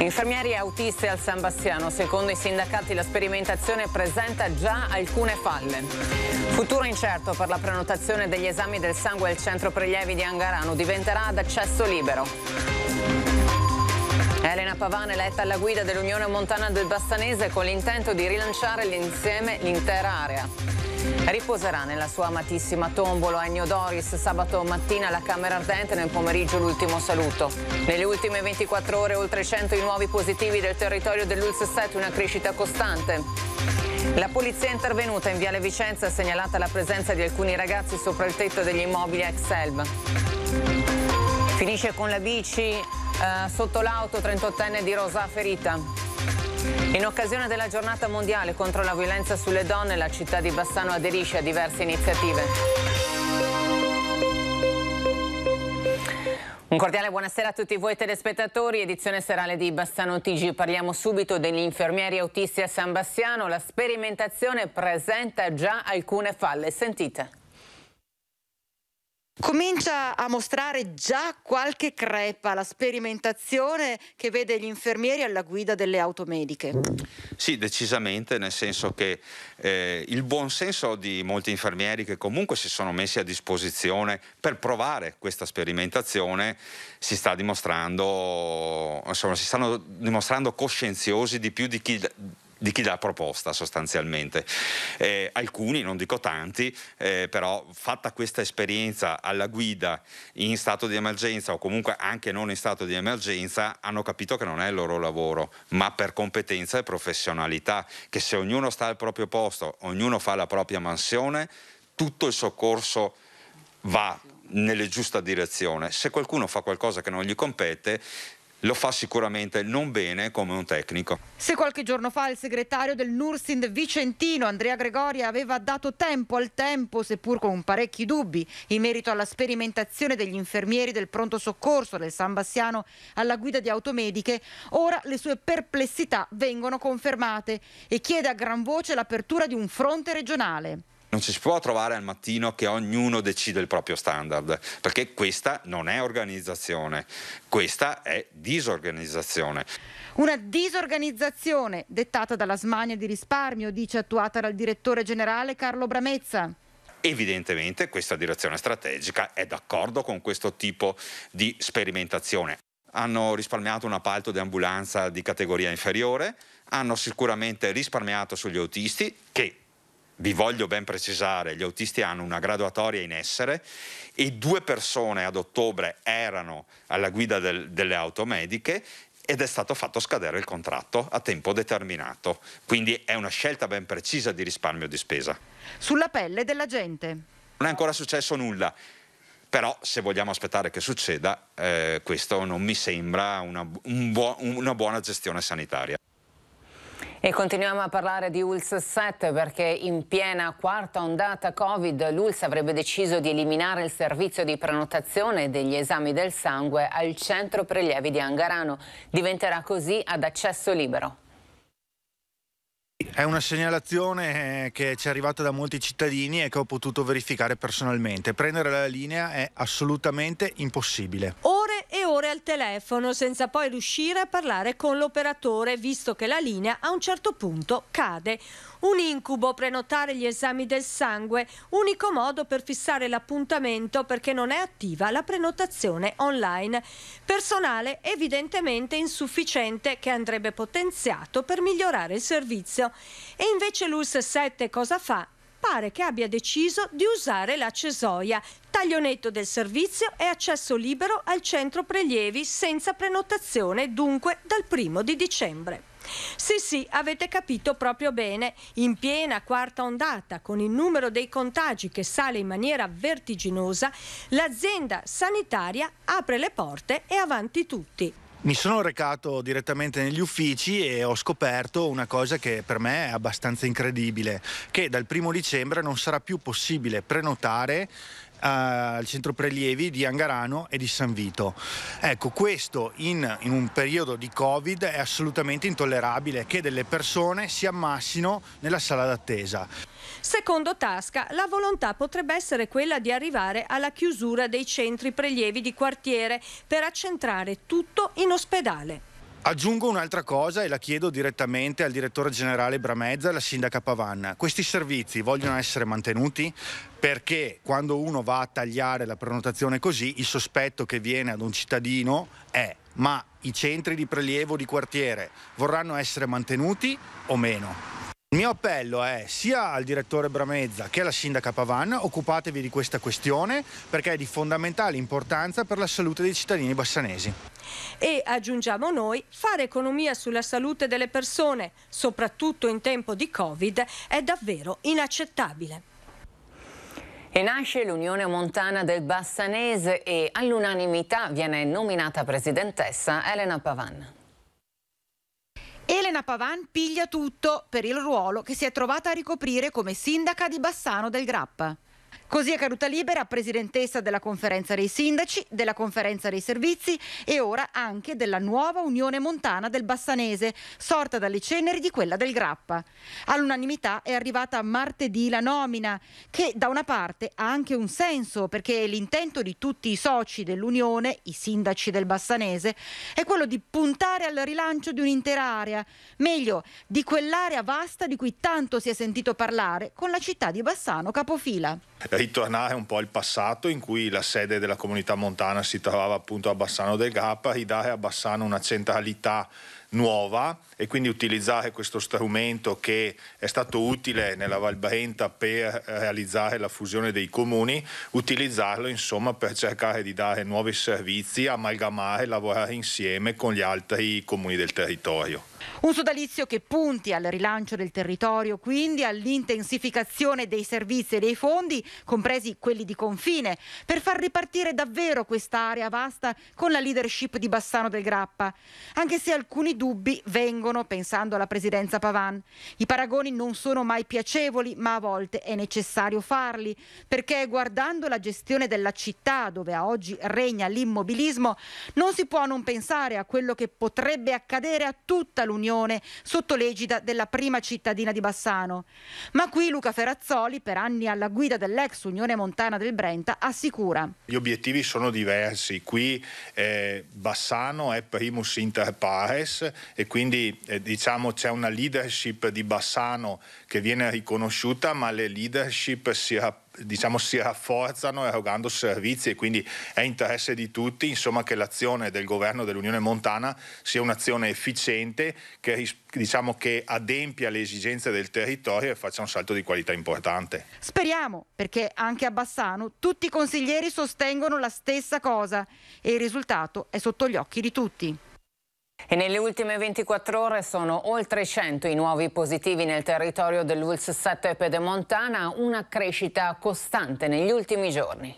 Infermieri autisti al San Bastiano, secondo i sindacati la sperimentazione presenta già alcune falle. Futuro incerto per la prenotazione degli esami del sangue al centro prelievi di Angarano diventerà ad accesso libero. Elena Pavane eletta alla guida dell'Unione Montana del Bastanese con l'intento di rilanciare l'insieme l'intera area. Riposerà nella sua amatissima tombola Ennio Doris sabato mattina alla Camera Ardente nel pomeriggio l'ultimo saluto. Nelle ultime 24 ore oltre 100 i nuovi positivi del territorio dell'Ulss7, una crescita costante. La polizia è intervenuta in Viale Vicenza e ha segnalata la presenza di alcuni ragazzi sopra il tetto degli immobili ex Elba. Finisce con la bici eh, sotto l'auto, 38enne di Rosa ferita. In occasione della giornata mondiale contro la violenza sulle donne, la città di Bassano aderisce a diverse iniziative. Un cordiale buonasera a tutti voi telespettatori, edizione serale di Bassano TG. Parliamo subito degli infermieri autisti a San Bassiano. La sperimentazione presenta già alcune falle. Sentite comincia a mostrare già qualche crepa la sperimentazione che vede gli infermieri alla guida delle auto mediche. Sì, decisamente, nel senso che eh, il buon senso di molti infermieri che comunque si sono messi a disposizione per provare questa sperimentazione si sta dimostrando, insomma, si stanno dimostrando coscienziosi di più di chi di chi l'ha proposta sostanzialmente. Eh, alcuni, non dico tanti, eh, però fatta questa esperienza alla guida in stato di emergenza o comunque anche non in stato di emergenza, hanno capito che non è il loro lavoro, ma per competenza e professionalità, che se ognuno sta al proprio posto, ognuno fa la propria mansione, tutto il soccorso va nella giusta direzione. Se qualcuno fa qualcosa che non gli compete, lo fa sicuramente non bene come un tecnico. Se qualche giorno fa il segretario del Nursind Vicentino, Andrea Gregoria aveva dato tempo al tempo, seppur con parecchi dubbi, in merito alla sperimentazione degli infermieri del pronto soccorso del San Bassiano alla guida di automediche, ora le sue perplessità vengono confermate e chiede a gran voce l'apertura di un fronte regionale non ci si può trovare al mattino che ognuno decide il proprio standard, perché questa non è organizzazione, questa è disorganizzazione. Una disorganizzazione dettata dalla smania di risparmio, dice attuata dal direttore generale Carlo Bramezza. Evidentemente questa direzione strategica è d'accordo con questo tipo di sperimentazione. Hanno risparmiato un appalto di ambulanza di categoria inferiore, hanno sicuramente risparmiato sugli autisti che vi voglio ben precisare, gli autisti hanno una graduatoria in essere e due persone ad ottobre erano alla guida del, delle auto mediche ed è stato fatto scadere il contratto a tempo determinato. Quindi è una scelta ben precisa di risparmio di spesa. Sulla pelle della gente. Non è ancora successo nulla. Però se vogliamo aspettare che succeda, eh, questo non mi sembra una, un buo, una buona gestione sanitaria. E continuiamo a parlare di ULS 7 perché in piena quarta ondata Covid l'ULS avrebbe deciso di eliminare il servizio di prenotazione degli esami del sangue al centro prelievi di Angarano. Diventerà così ad accesso libero. È una segnalazione eh, che ci è arrivata da molti cittadini e che ho potuto verificare personalmente. Prendere la linea è assolutamente impossibile. Ora ore al telefono senza poi riuscire a parlare con l'operatore visto che la linea a un certo punto cade. Un incubo prenotare gli esami del sangue, unico modo per fissare l'appuntamento perché non è attiva la prenotazione online. Personale evidentemente insufficiente che andrebbe potenziato per migliorare il servizio. E invece l'US 7 cosa fa? pare che abbia deciso di usare la cesoia, taglionetto del servizio e accesso libero al centro prelievi senza prenotazione, dunque dal primo di dicembre. Sì, sì, avete capito proprio bene. In piena quarta ondata, con il numero dei contagi che sale in maniera vertiginosa, l'azienda sanitaria apre le porte e avanti tutti. Mi sono recato direttamente negli uffici e ho scoperto una cosa che per me è abbastanza incredibile, che dal primo dicembre non sarà più possibile prenotare al centro prelievi di Angarano e di San Vito. Ecco, questo in, in, un periodo di Covid è assolutamente intollerabile che delle persone si ammassino nella sala d'attesa. Secondo Tasca, la volontà potrebbe essere quella di arrivare alla chiusura dei centri prelievi di quartiere per accentrare tutto in ospedale. Aggiungo un'altra cosa e la chiedo direttamente al direttore generale Bramezza e alla sindaca Pavanna. Questi servizi vogliono essere mantenuti? Perché quando uno va a tagliare la prenotazione così, il sospetto che viene ad un cittadino è ma i centri di prelievo di quartiere vorranno essere mantenuti o meno? Il mio appello è sia al direttore Bramezza che alla sindaca Pavanna occupatevi di questa questione perché è di fondamentale importanza per la salute dei cittadini bassanesi. E aggiungiamo noi, fare economia sulla salute delle persone, soprattutto in tempo di Covid, è davvero inaccettabile. E nasce l'Unione Montana del Bassanese e all'unanimità viene nominata presidentessa Elena Pavanna. Elena Pavan piglia tutto per il ruolo che si è trovata a ricoprire come sindaca di Bassano del Grappa. Così è caduta libera presidentessa della conferenza dei sindaci, della conferenza dei servizi e ora anche della nuova Unione Montana del Bassanese, sorta dalle ceneri di quella del Grappa. All'unanimità è arrivata martedì la nomina, che da una parte ha anche un senso perché l'intento di tutti i soci dell'Unione, i sindaci del Bassanese, è quello di puntare al rilancio di un'intera area, meglio di quell'area vasta di cui tanto si è sentito parlare con la città di Bassano capofila ritornare un po' al passato in cui la sede della comunità montana si trovava appunto a Bassano del Grappa, ridare a Bassano una centralità nuova e quindi utilizzare questo strumento che è stato utile nella Val Brenta per realizzare la fusione dei comuni, utilizzarlo insomma per cercare di dare nuovi servizi, amalgamare, lavorare insieme con gli altri comuni del territorio. Un sodalizio che punti al rilancio del territorio, quindi all'intensificazione dei servizi e dei fondi, compresi quelli di confine, per far ripartire davvero quest'area vasta con la leadership di Bassano del Grappa. Anche se alcuni dubbi vengono pensando alla presidenza Pavan. I paragoni non sono mai piacevoli, ma a volte è necessario farli, perché guardando la gestione della città, dove a oggi regna l'immobilismo, non si può non pensare a quello che potrebbe accadere a tutta la l'Unione sotto l'egida della prima cittadina di Bassano. Ma qui Luca Ferrazzoli, per anni alla guida dell'ex Unione Montana del Brenta, assicura. Gli obiettivi sono diversi. Qui eh, Bassano è primus inter pares e quindi eh, diciamo c'è una leadership di Bassano che viene riconosciuta, ma le leadership si rapportano diciamo, si rafforzano erogando servizi e quindi è interesse di tutti insomma, che l'azione del governo dell'Unione Montana sia un'azione efficiente che, diciamo, che adempia le esigenze del territorio e faccia un salto di qualità importante. Speriamo, perché anche a Bassano tutti i consiglieri sostengono la stessa cosa e il risultato è sotto gli occhi di tutti. E nelle ultime 24 ore sono oltre 100 i nuovi positivi nel territorio dell'Uls 7 Pedemontana, una crescita costante negli ultimi giorni.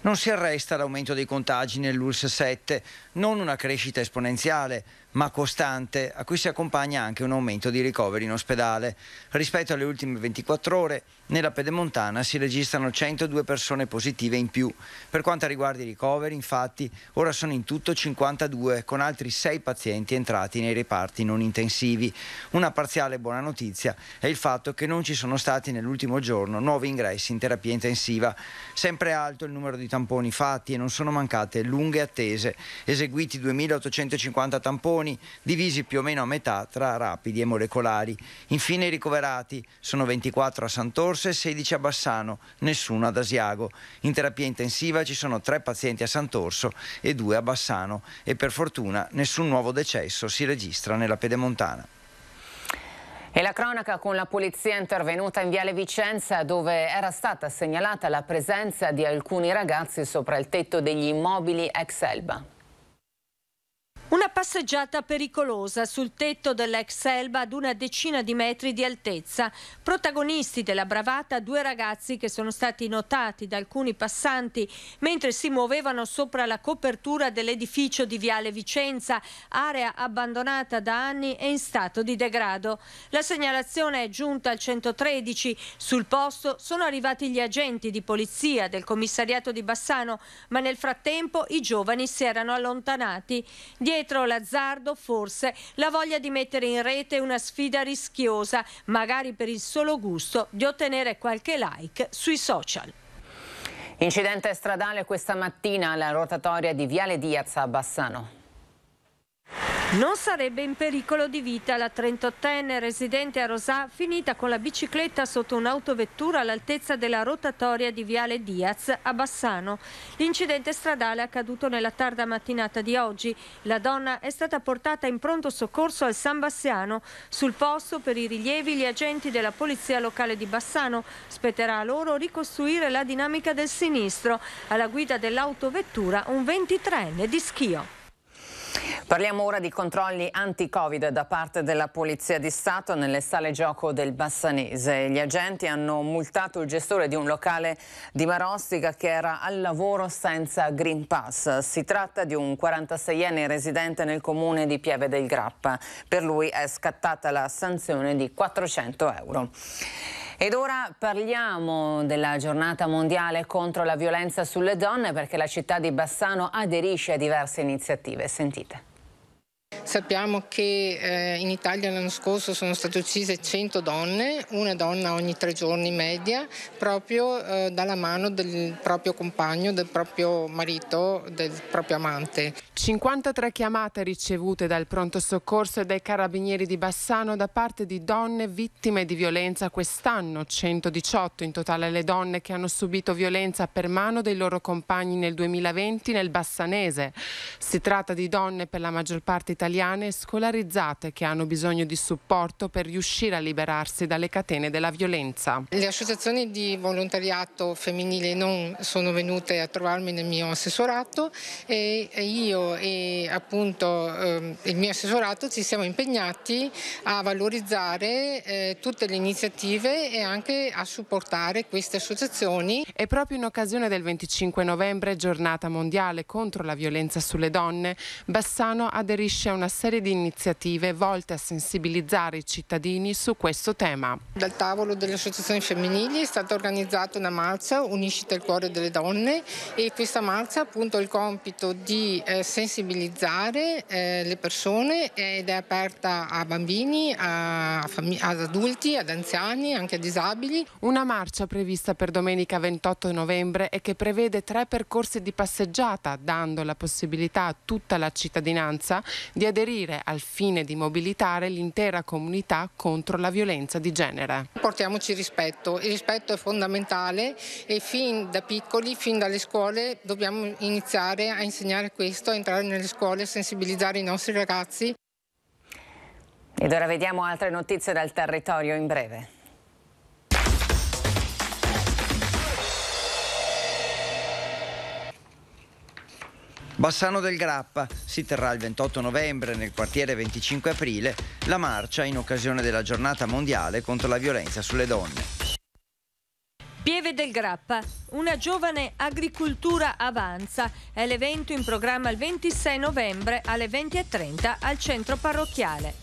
Non si arresta l'aumento dei contagi nell'ULS 7, non una crescita esponenziale, ma costante, a cui si accompagna anche un aumento di ricoveri in ospedale. Rispetto alle ultime 24 ore, nella Pedemontana si registrano 102 persone positive in più. Per quanto riguarda i ricoveri, infatti, ora sono in tutto 52, con altri 6 pazienti entrati nei reparti non intensivi. Una parziale buona notizia è il fatto che non ci sono stati nell'ultimo giorno nuovi ingressi in terapia intensiva. Sempre alto il numero di tamponi fatti e non sono mancate lunghe attese. Eseguiti 2.850 tamponi campioni, divisi più o meno a metà tra rapidi e molecolari. Infine i ricoverati sono 24 a Sant'Orse e 16 a Bassano, nessuno ad Asiago. In terapia intensiva ci sono tre pazienti a Sant'Orso e due a Bassano e per fortuna nessun nuovo decesso si registra nella Pedemontana. E la cronaca con la polizia intervenuta in Viale Vicenza dove era stata segnalata la presenza di alcuni ragazzi sopra il tetto degli immobili ex Elba. Una passeggiata pericolosa sul tetto dell'ex Elba ad una decina di metri di altezza. Protagonisti della bravata due ragazzi che sono stati notati da alcuni passanti mentre si muovevano sopra la copertura dell'edificio di Viale Vicenza, area abbandonata da anni e in stato di degrado. La segnalazione è giunta al 113. Sul posto sono arrivati gli agenti di polizia del commissariato di Bassano, ma nel frattempo i giovani si erano allontanati. Dietro l'azzardo, forse la voglia di mettere in rete una sfida rischiosa, magari per il solo gusto di ottenere qualche like sui social. Incidente stradale questa mattina alla rotatoria di Viale Diaz a Bassano. Non sarebbe in pericolo di vita la 38enne residente a Rosà, finita con la bicicletta sotto un'autovettura all'altezza della rotatoria di Viale Diaz a Bassano. L'incidente stradale è accaduto nella tarda mattinata di oggi. La donna è stata portata in pronto soccorso al San Bassiano. Sul posto, per i rilievi, gli agenti della Polizia Locale di Bassano. Spetterà a loro ricostruire la dinamica del sinistro. Alla guida dell'autovettura un 23enne di Schio. Parliamo ora di controlli anti-Covid da parte della Polizia di Stato nelle sale gioco del Bassanese. Gli agenti hanno multato il gestore di un locale di Marostica che era al lavoro senza Green Pass. Si tratta di un 46enne residente nel comune di Pieve del Grappa. Per lui è scattata la sanzione di 400 euro. Ed ora parliamo della giornata mondiale contro la violenza sulle donne perché la città di Bassano aderisce a diverse iniziative. Sentite. Sappiamo che eh, in Italia l'anno scorso sono state uccise 100 donne, una donna ogni tre giorni in media, proprio eh, dalla mano del proprio compagno, del proprio marito, del proprio amante. 53 chiamate ricevute dal pronto soccorso e dai carabinieri di Bassano da parte di donne vittime di violenza quest'anno, 118 in totale le donne che hanno subito violenza per mano dei loro compagni nel 2020 nel Bassanese. Si tratta di donne per la maggior parte italiane scolarizzate che hanno bisogno di supporto per riuscire a liberarsi dalle catene della violenza. Le associazioni di volontariato femminile non sono venute a trovarmi nel mio assessorato e io e appunto eh, il mio assessorato ci siamo impegnati a valorizzare eh, tutte le iniziative e anche a supportare queste associazioni. E proprio in occasione del 25 novembre, giornata mondiale contro la violenza sulle donne, Bassano aderisce c'è una serie di iniziative volte a sensibilizzare i cittadini su questo tema. Dal tavolo delle associazioni femminili è stata organizzata una marcia Uniscita il cuore delle donne e questa marcia ha appunto il compito di eh, sensibilizzare eh, le persone ed è aperta a bambini, a ad adulti, ad anziani, anche a disabili. Una marcia prevista per domenica 28 novembre e che prevede tre percorsi di passeggiata dando la possibilità a tutta la cittadinanza di aderire al fine di mobilitare l'intera comunità contro la violenza di genere. Portiamoci rispetto, il rispetto è fondamentale e fin da piccoli, fin dalle scuole dobbiamo iniziare a insegnare questo, a entrare nelle scuole, a sensibilizzare i nostri ragazzi. Ed ora vediamo altre notizie dal territorio in breve. Bassano del Grappa si terrà il 28 novembre nel quartiere 25 aprile la marcia in occasione della giornata mondiale contro la violenza sulle donne. Pieve del Grappa, una giovane agricoltura avanza, è l'evento in programma il 26 novembre alle 20.30 al centro parrocchiale.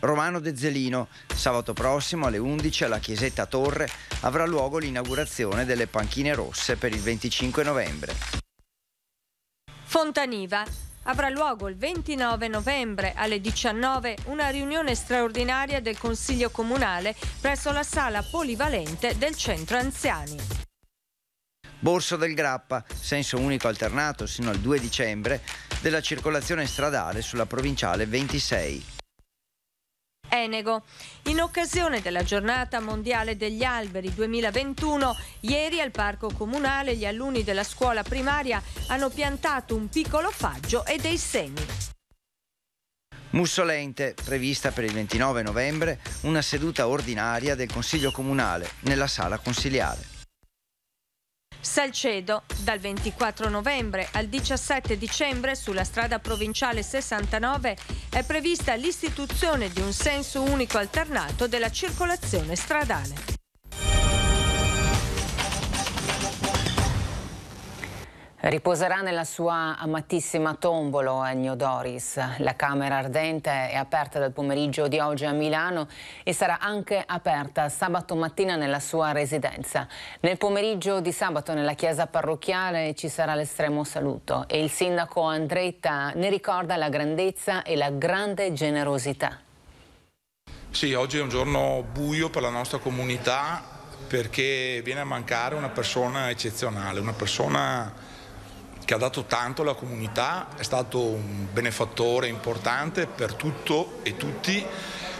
Romano De Zelino. Sabato prossimo alle 11 alla Chiesetta Torre avrà luogo l'inaugurazione delle panchine rosse per il 25 novembre. Fontaniva. Avrà luogo il 29 novembre alle 19 una riunione straordinaria del Consiglio Comunale presso la sala polivalente del centro anziani. Borso del Grappa, senso unico alternato sino al 2 dicembre, della circolazione stradale sulla provinciale 26. Enego. In occasione della giornata mondiale degli alberi 2021, ieri al Parco Comunale gli alunni della scuola primaria hanno piantato un piccolo faggio e dei semi. Mussolente, prevista per il 29 novembre, una seduta ordinaria del Consiglio Comunale nella sala consiliare. Salcedo, dal 24 novembre al 17 dicembre sulla strada provinciale 69 è prevista l'istituzione di un senso unico alternato della circolazione stradale. Riposerà nella sua amatissima tombolo Ennio Doris. La Camera Ardente è aperta dal pomeriggio di oggi a Milano e sarà anche aperta sabato mattina nella sua residenza. Nel pomeriggio di sabato nella chiesa parrocchiale ci sarà l'estremo saluto e il sindaco Andretta ne ricorda la grandezza e la grande generosità. Sì, oggi è un giorno buio per la nostra comunità perché viene a mancare una persona eccezionale, una persona che ha dato tanto alla comunità, è stato un benefattore importante per tutto e tutti,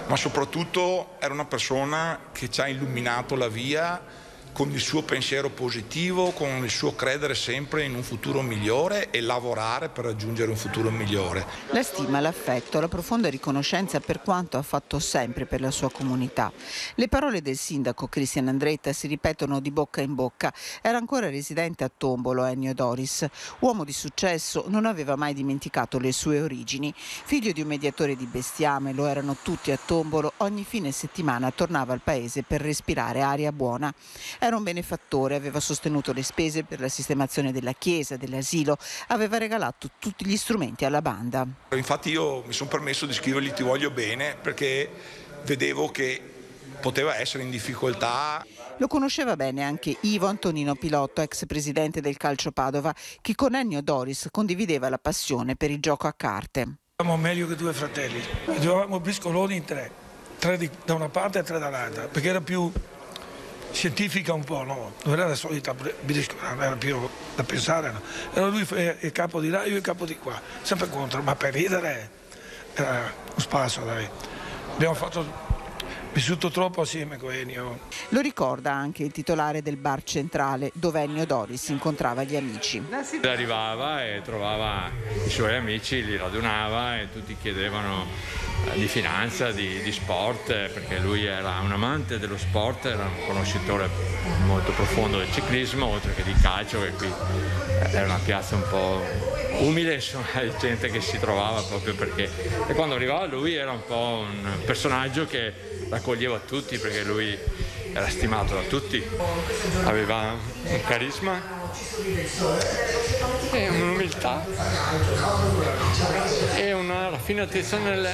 ma soprattutto era una persona che ci ha illuminato la via con il suo pensiero positivo, con il suo credere sempre in un futuro migliore e lavorare per raggiungere un futuro migliore. La stima, l'affetto, la profonda riconoscenza per quanto ha fatto sempre per la sua comunità. Le parole del sindaco Cristian Andretta si ripetono di bocca in bocca. Era ancora residente a Tombolo Ennio Doris. Uomo di successo, non aveva mai dimenticato le sue origini. Figlio di un mediatore di bestiame, lo erano tutti a Tombolo, ogni fine settimana tornava al paese per respirare aria buona. Era un benefattore, aveva sostenuto le spese per la sistemazione della chiesa, dell'asilo, aveva regalato tutti gli strumenti alla banda. Infatti io mi sono permesso di scrivergli ti voglio bene perché vedevo che poteva essere in difficoltà. Lo conosceva bene anche Ivo Antonino Pilotto, ex presidente del Calcio Padova, che con Ennio Doris condivideva la passione per il gioco a carte. Siamo meglio che due fratelli, giocavamo briscoloni in tre, tre di, da una parte e tre dall'altra, perché era più scientifica un po', no? non era la solita briscola, non era più da pensare, no? era lui eh, il capo di là, io il capo di qua, sempre contro, ma per ridere era un spasso dai. Abbiamo fatto vissuto troppo assieme con Ennio. Lo ricorda anche il titolare del bar centrale dove Ennio Doris incontrava gli amici. Arrivava e trovava i suoi amici, li radunava e tutti chiedevano di finanza, di, di, sport, perché lui era un amante dello sport, era un conoscitore molto profondo del ciclismo, oltre che di calcio, che qui era una piazza un po' umile, insomma, di gente che si trovava proprio perché... E quando arrivava lui era un po' un personaggio che raccoglieva tutti, perché lui era stimato da tutti, aveva un carisma e un'umiltà e un raffinatezza, nella,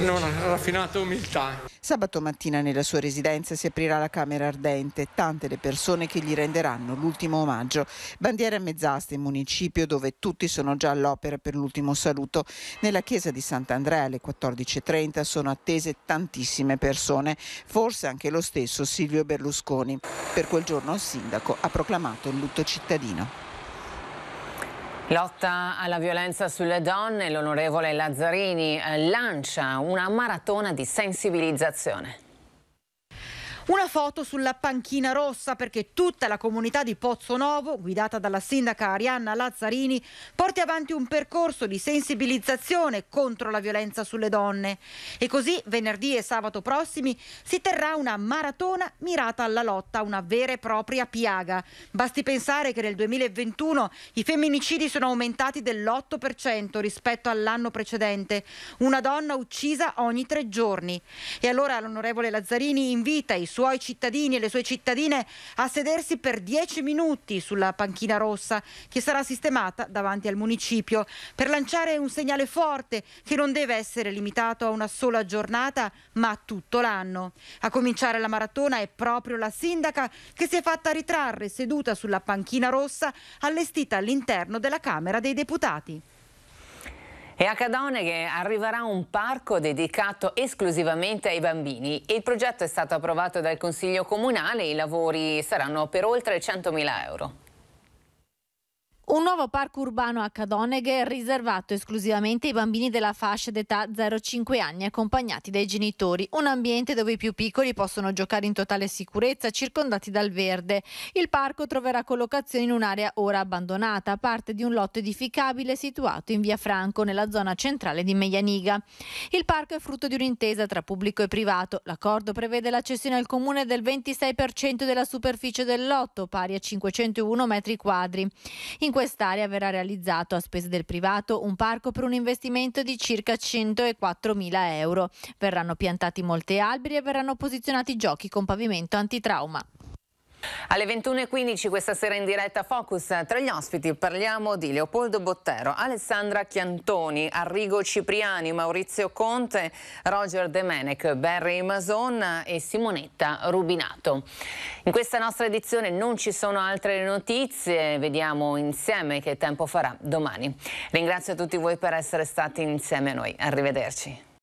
no, raffinata umiltà. Sabato mattina nella sua residenza si aprirà la Camera Ardente, tante le persone che gli renderanno l'ultimo omaggio. Bandiera a mezz'asta in municipio dove tutti sono già all'opera per l'ultimo saluto. Nella chiesa di Sant'Andrea alle 14.30 sono attese tantissime persone, forse anche lo stesso Silvio Berlusconi. Per quel giorno il sindaco ha proclamato il lutto cittadino. Lotta alla violenza sulle donne, l'onorevole Lazzarini eh, lancia una maratona di sensibilizzazione. Una foto sulla panchina rossa perché tutta la comunità di Pozzo Novo, guidata dalla sindaca Arianna Lazzarini, porti avanti un percorso di sensibilizzazione contro la violenza sulle donne. E così venerdì e sabato prossimi si terrà una maratona mirata alla lotta, una vera e propria piaga. Basti pensare che nel 2021 i femminicidi sono aumentati dell'8% rispetto all'anno precedente, una donna uccisa ogni tre giorni. E allora l'onorevole Lazzarini invita i suoi suoi cittadini e le sue cittadine a sedersi per 10 minuti sulla panchina rossa che sarà sistemata davanti al municipio per lanciare un segnale forte che non deve essere limitato a una sola giornata ma a tutto l'anno. A cominciare la maratona è proprio la sindaca che si è fatta ritrarre seduta sulla panchina rossa allestita all'interno della Camera dei Deputati. E a Cadoneghe arriverà un parco dedicato esclusivamente ai bambini. Il progetto è stato approvato dal Consiglio Comunale e i lavori saranno per oltre 100.000 euro. Un nuovo parco urbano a Cadoneghe riservato esclusivamente ai bambini della fascia d'età 0-5 anni accompagnati dai genitori, un ambiente dove i più piccoli possono giocare in totale sicurezza circondati dal verde. Il parco troverà collocazione in un'area ora abbandonata, parte di un lotto edificabile situato in via Franco nella zona centrale di Meianiga. Il parco è frutto di un'intesa tra pubblico e privato. L'accordo prevede la cessione al comune del 26% della superficie del lotto, pari a 501 metri quadri. In quest'area verrà realizzato a spese del privato un parco per un investimento di circa 104 mila euro. Verranno piantati molti alberi e verranno posizionati giochi con pavimento antitrauma. Alle 21.15 questa sera in diretta Focus, tra gli ospiti parliamo di Leopoldo Bottero, Alessandra Chiantoni, Arrigo Cipriani, Maurizio Conte, Roger Demenek, Barry Mason e Simonetta Rubinato. In questa nostra edizione non ci sono altre notizie, vediamo insieme che tempo farà domani. Ringrazio tutti voi per essere stati insieme a noi, arrivederci.